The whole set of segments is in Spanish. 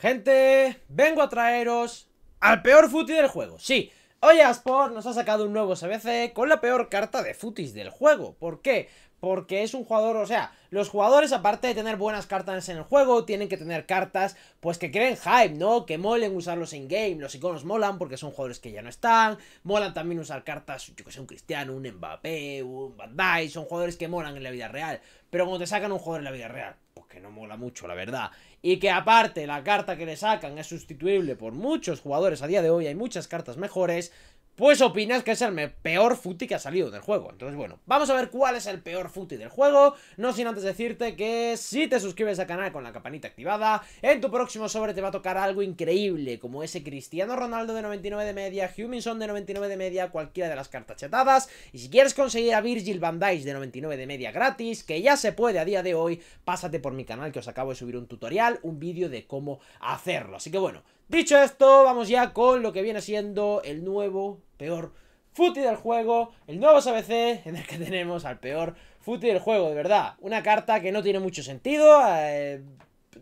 Gente, vengo a traeros al peor futi del juego. Sí, hoy Aspor nos ha sacado un nuevo CBC con la peor carta de futis del juego. ¿Por qué? Porque es un jugador, o sea, los jugadores aparte de tener buenas cartas en el juego, tienen que tener cartas pues que creen hype, ¿no? Que molen usarlos en game, los iconos molan porque son jugadores que ya no están, molan también usar cartas, yo que sé, un Cristiano, un Mbappé, un Bandai, son jugadores que molan en la vida real, pero cuando te sacan un jugador en la vida real, que no mola mucho, la verdad. Y que aparte la carta que le sacan es sustituible por muchos jugadores a día de hoy, hay muchas cartas mejores, pues opinas que es el peor futi que ha salido del juego. Entonces, bueno, vamos a ver cuál es el peor futi del juego. No sin antes decirte que si te suscribes al canal con la campanita activada, en tu próximo sobre te va a tocar algo increíble, como ese Cristiano Ronaldo de 99 de media, Huminson de 99 de media, cualquiera de las cartas chetadas. Y si quieres conseguir a Virgil van Dijk de 99 de media gratis, que ya se puede a día de hoy, pásate por mi canal que os acabo de subir un tutorial, un vídeo de cómo hacerlo. Así que bueno, Dicho esto, vamos ya con lo que viene siendo el nuevo peor footy del juego, el nuevo SBC en el que tenemos al peor Futi del juego, de verdad. Una carta que no tiene mucho sentido, eh,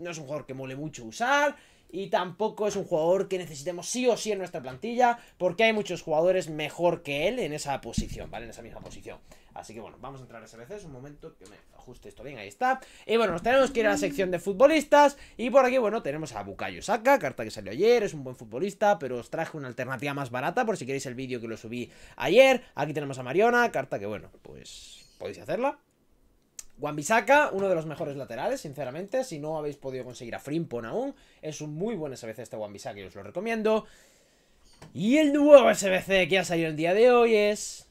no es un jugador que mole mucho usar, y tampoco es un jugador que necesitemos sí o sí en nuestra plantilla, porque hay muchos jugadores mejor que él en esa posición, ¿vale? En esa misma posición. Así que bueno, vamos a entrar a SBC, es un momento que me ajuste esto bien, ahí está. Y bueno, nos tenemos que ir a la sección de futbolistas, y por aquí, bueno, tenemos a Bukayo Saka, carta que salió ayer, es un buen futbolista, pero os traje una alternativa más barata, por si queréis el vídeo que lo subí ayer. Aquí tenemos a Mariona, carta que bueno, pues podéis hacerla, Wambisaka, uno de los mejores laterales, sinceramente. Si no habéis podido conseguir a Frimpon aún, es un muy buen SBC este Wambisaka y os lo recomiendo. Y el nuevo SBC que ha salido el día de hoy es...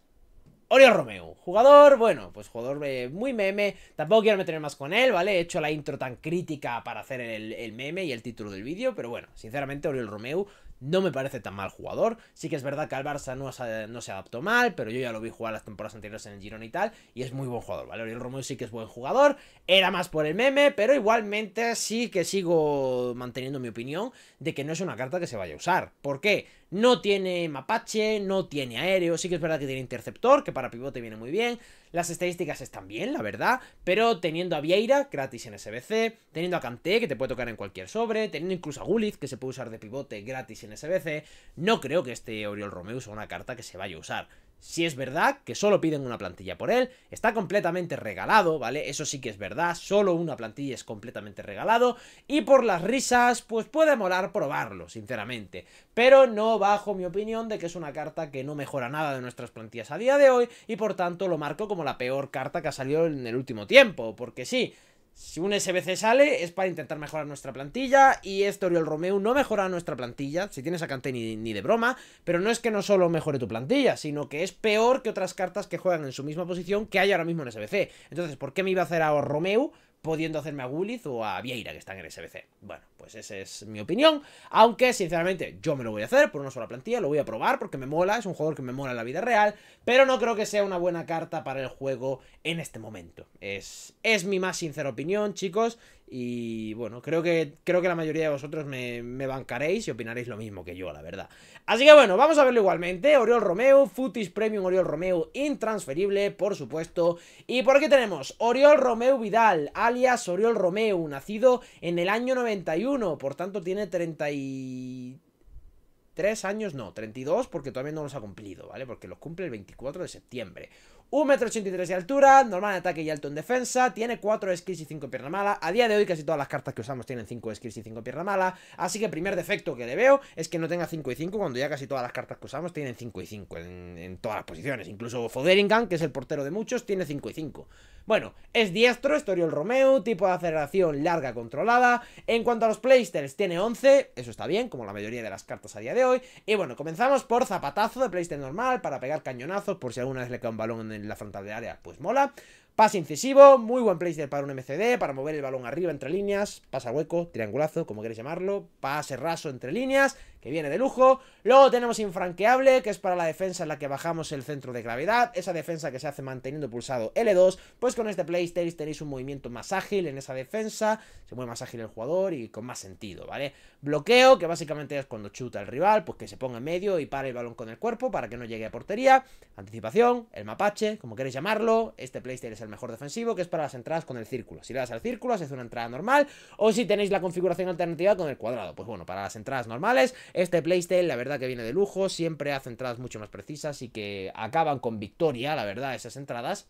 Oriol Romeo, jugador, bueno, pues jugador eh, muy meme, tampoco quiero meterme más con él, ¿vale? He hecho la intro tan crítica para hacer el, el meme y el título del vídeo, pero bueno, sinceramente Oriol Romeo no me parece tan mal jugador. Sí que es verdad que al Barça no se, adaptó mal, pero yo ya lo vi jugar las temporadas anteriores en el Girón y tal, y es muy buen jugador, ¿vale? Oriol Romo sí que es buen jugador, era más por el meme, pero igualmente sí que sigo manteniendo mi opinión de que no es una carta que se vaya a usar. ¿Por qué? No tiene mapache, no tiene aéreo, sí que es verdad que tiene interceptor, que para pivote viene muy bien. Las estadísticas están bien, la verdad, pero teniendo a Vieira, gratis en SBC, teniendo a Kanté, que te puede tocar en cualquier sobre, teniendo incluso a Gullit, que se puede usar de pivote gratis en SBC, no creo que este Oriol Romeo sea una carta que se vaya a usar. Si es verdad que solo piden una plantilla por él, está completamente regalado, ¿vale? Eso sí que es verdad, solo una plantilla es completamente regalado y por las risas, pues puede molar probarlo, sinceramente. Pero no bajo mi opinión de que es una carta que no mejora nada de nuestras plantillas a día de hoy y por tanto lo marco como la peor carta que ha salido en el último tiempo, porque sí, si un SBC sale es para intentar mejorar nuestra plantilla y este Oriol Romeu no mejora nuestra plantilla, si tienes a ni, de broma, pero no es que no solo mejore tu plantilla, sino que es peor que otras cartas que juegan en su misma posición que hay ahora mismo en SBC. Entonces, ¿por qué me iba a hacer a Romeu Podiendo hacerme a gullith o a Vieira, que están en el SBC. Bueno, pues esa es mi opinión, aunque sinceramente yo me lo voy a hacer por una sola plantilla, lo voy a probar porque me mola, es un jugador que me mola en la vida real, pero no creo que sea una buena carta para el juego en este momento. Es, es mi más sincera opinión, chicos, y bueno, creo que, creo que la mayoría de vosotros me, me, bancaréis y opinaréis lo mismo que yo, la verdad. Así que bueno, vamos a verlo igualmente. Oriol Romeo, Futis Premium Oriol Romeo, intransferible, por supuesto. Y por aquí tenemos Oriol Romeo Vidal, alias Oriol Romeo, nacido en el año 91, por tanto tiene 33 años, no, 32 porque todavía no los ha cumplido, ¿vale? Porque los cumple el 24 de septiembre. 1,83m de altura, normal ataque y alto en defensa, tiene 4 skills y 5 pierna mala. A día de hoy casi todas las cartas que usamos tienen 5 skills y 5 piernas mala, así que el primer defecto que le veo es que no tenga 5 y 5 cuando ya casi todas las cartas que usamos tienen 5 y 5 en, todas las posiciones. Incluso Foderingan, que es el portero de muchos, tiene 5 y 5. Bueno, es diestro, historial Romeo, tipo de aceleración larga controlada. En cuanto a los playsters, tiene 11, eso está bien, como la mayoría de las cartas a día de hoy. Y bueno, comenzamos por zapatazo de playster normal para pegar cañonazos por si alguna vez le cae un balón en la frontal de área, pues mola. Pase incisivo, muy buen placer para un MCD, para mover el balón arriba entre líneas, pasa hueco, triangulazo, como queréis llamarlo, pase raso entre líneas, que viene de lujo. Luego tenemos infranqueable, que es para la defensa en la que bajamos el centro de gravedad, esa defensa que se hace manteniendo pulsado L2, pues con este playstyle tenéis un movimiento más ágil en esa defensa, se mueve más ágil el jugador y con más sentido, ¿vale? Bloqueo, que básicamente es cuando chuta el rival, pues que se ponga en medio y pare el balón con el cuerpo para que no llegue a portería. Anticipación, el mapache, como queréis llamarlo, este playstyle es el mejor defensivo, que es para las entradas con el círculo. Si le das al círculo, se una entrada normal, o si tenéis la configuración alternativa con el cuadrado. Pues bueno, para las entradas normales, este playstyle, la verdad que viene de lujo, siempre hace entradas mucho más precisas y que acaban con victoria, la verdad, esas entradas.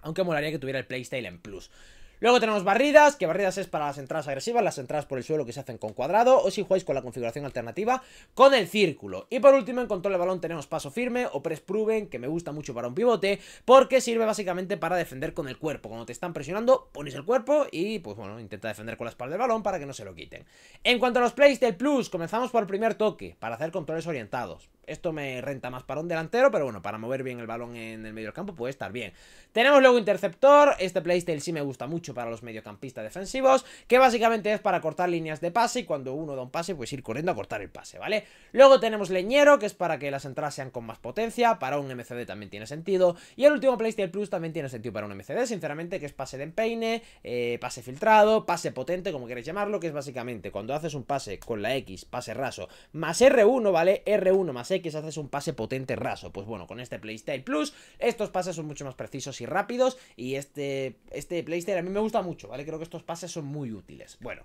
Aunque molaría que tuviera el playstyle en plus. Luego tenemos barridas, que barridas es para las entradas agresivas, las entradas por el suelo que se hacen con cuadrado, o si jugáis con la configuración alternativa, con el círculo. Y por último, en control de balón tenemos paso firme o press proven, que me gusta mucho para un pivote, porque sirve básicamente para defender con el cuerpo. Cuando te están presionando, pones el cuerpo y, pues bueno, intenta defender con la espalda del balón para que no se lo quiten. En cuanto a los plays del Plus, comenzamos por el primer toque, para hacer controles orientados. Esto me renta más para un delantero, pero bueno, para mover bien el balón en el medio del campo puede estar bien. Tenemos luego interceptor, este playstyle sí me gusta mucho para los mediocampistas defensivos, que básicamente es para cortar líneas de pase y cuando uno da un pase, pues ir corriendo a cortar el pase, ¿vale? Luego tenemos leñero, que es para que las entradas sean con más potencia, para un MCD también tiene sentido, y el último playstyle plus también tiene sentido para un MCD, sinceramente, que es pase de empeine, eh, pase filtrado, pase potente, como queréis llamarlo, que es básicamente cuando haces un pase con la X, pase raso, más R1, ¿vale? R1 más X que se haces un pase potente raso. Pues bueno, con este Playstyle Plus, estos pases son mucho más precisos y rápidos. Y este, este Playstyle a mí me gusta mucho, ¿vale? Creo que estos pases son muy útiles. Bueno.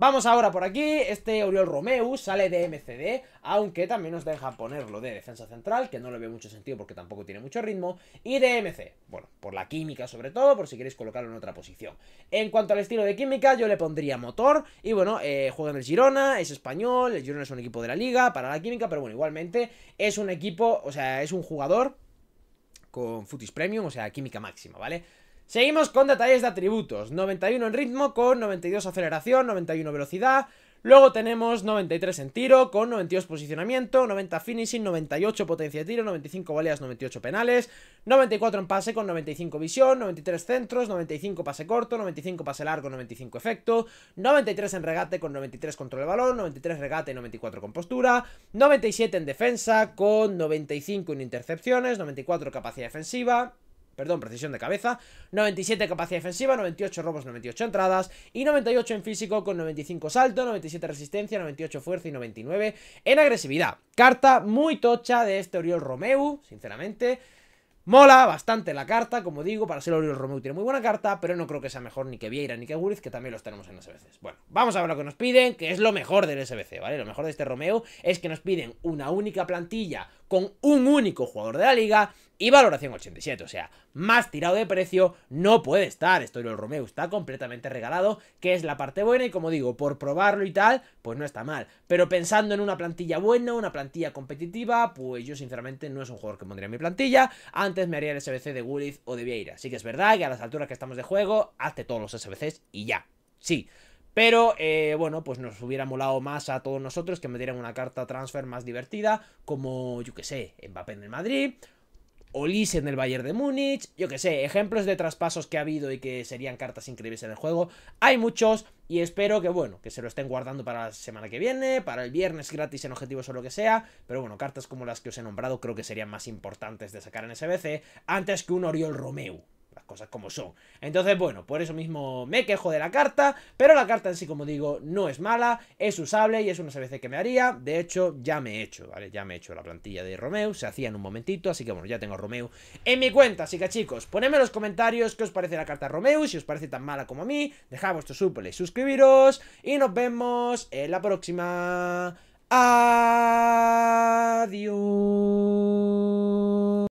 Vamos ahora por aquí, este Oriol Romeu sale de MCD, aunque también nos deja ponerlo de defensa central, que no le veo mucho sentido porque tampoco tiene mucho ritmo, y de MC, bueno, por la química sobre todo, por si queréis colocarlo en otra posición. En cuanto al estilo de química, yo le pondría motor, y bueno, eh, juega en el Girona, es español, el Girona es un equipo de la liga, para la química, pero bueno, igualmente es un equipo, o sea, es un jugador con Futis Premium, o sea, química máxima, ¿vale? Seguimos con detalles de atributos, 91 en ritmo con 92 aceleración, 91 velocidad, luego tenemos 93 en tiro con 92 posicionamiento, 90 finishing, 98 potencia de tiro, 95 baleas, 98 penales, 94 en pase con 95 visión, 93 centros, 95 pase corto, 95 pase largo, 95 efecto, 93 en regate con 93 control de balón, 93 regate, y 94 con postura, 97 en defensa con 95 en intercepciones, 94 capacidad defensiva perdón, precisión de cabeza, 97 capacidad defensiva, 98 robos, 98 entradas y 98 en físico con 95 salto, 97 resistencia, 98 fuerza y 99 en agresividad. Carta muy tocha de este Oriol Romeu, sinceramente. Mola bastante la carta, como digo, para ser Oriol Romeu tiene muy buena carta, pero no creo que sea mejor ni que Vieira ni que Guriz, que también los tenemos en SBCs. Bueno, vamos a ver lo que nos piden, que es lo mejor del SBC, ¿vale? Lo mejor de este Romeo es que nos piden una única plantilla con un único jugador de la liga y valoración 87, o sea, más tirado de precio no puede estar, esto el Romeo está completamente regalado, que es la parte buena y como digo, por probarlo y tal, pues no está mal, pero pensando en una plantilla buena, una plantilla competitiva, pues yo sinceramente no es un jugador que pondría en mi plantilla, antes me haría el SBC de Gullit o de Vieira, así que es verdad que a las alturas que estamos de juego, hazte todos los SBCs y ya, sí, pero eh, bueno, pues nos hubiera molado más a todos nosotros que me dieran una carta transfer más divertida, como yo que sé, Mbappé en el Madrid, Olis en el Bayern de Múnich, yo que sé, ejemplos de traspasos que ha habido y que serían cartas increíbles en el juego. Hay muchos y espero que, bueno, que se lo estén guardando para la semana que viene, para el viernes gratis en objetivos o lo que sea. Pero bueno, cartas como las que os he nombrado creo que serían más importantes de sacar en SBC antes que un Oriol Romeu, cosas como son. Entonces, bueno, por eso mismo me quejo de la carta, pero la carta en sí, como digo, no es mala, es usable y es una CBC que me haría. De hecho, ya me he hecho, ¿vale? Ya me he hecho la plantilla de Romeo, se hacía en un momentito, así que bueno, ya tengo a Romeo en mi cuenta. Así que chicos, ponedme en los comentarios qué os parece la carta Romeo, si os parece tan mala como a mí, dejad vuestro súper, suscribiros y nos vemos en la próxima. Adiós.